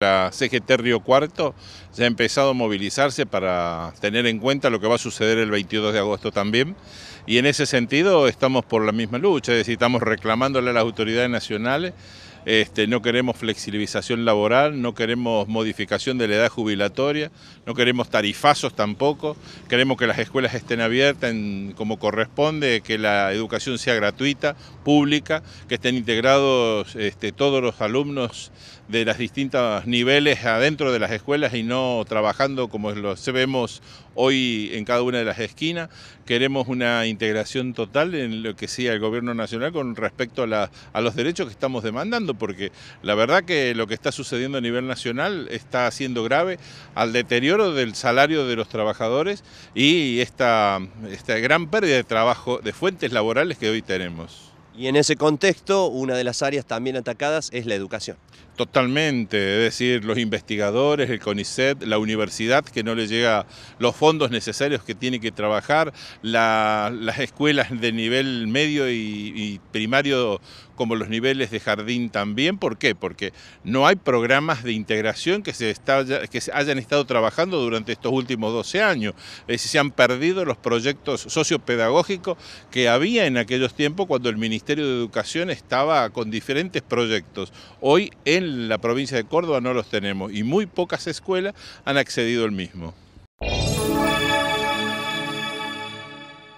La CGT Río Cuarto ya ha empezado a movilizarse para tener en cuenta lo que va a suceder el 22 de agosto también y en ese sentido estamos por la misma lucha, es decir, estamos reclamándole a las autoridades nacionales este, no queremos flexibilización laboral, no queremos modificación de la edad jubilatoria, no queremos tarifazos tampoco, queremos que las escuelas estén abiertas como corresponde, que la educación sea gratuita, pública, que estén integrados este, todos los alumnos de los distintos niveles adentro de las escuelas y no trabajando como lo vemos hoy en cada una de las esquinas. Queremos una integración total en lo que sea el gobierno nacional con respecto a los derechos que estamos demandando porque la verdad que lo que está sucediendo a nivel nacional está haciendo grave al deterioro del salario de los trabajadores y esta, esta gran pérdida de trabajo, de fuentes laborales que hoy tenemos. Y en ese contexto, una de las áreas también atacadas es la educación. Totalmente, es decir, los investigadores, el CONICET, la universidad que no le llega los fondos necesarios que tiene que trabajar, las escuelas de nivel medio y, primario como los niveles de jardín también. ¿Por qué? Porque no hay programas de integración que se, que hayan estado trabajando durante estos últimos 12 años. Es decir, se han perdido los proyectos sociopedagógicos que había en aquellos tiempos cuando el Ministerio Ministerio de Educación estaba con diferentes proyectos. Hoy en la provincia de Córdoba no los tenemos y muy pocas escuelas han accedido al mismo.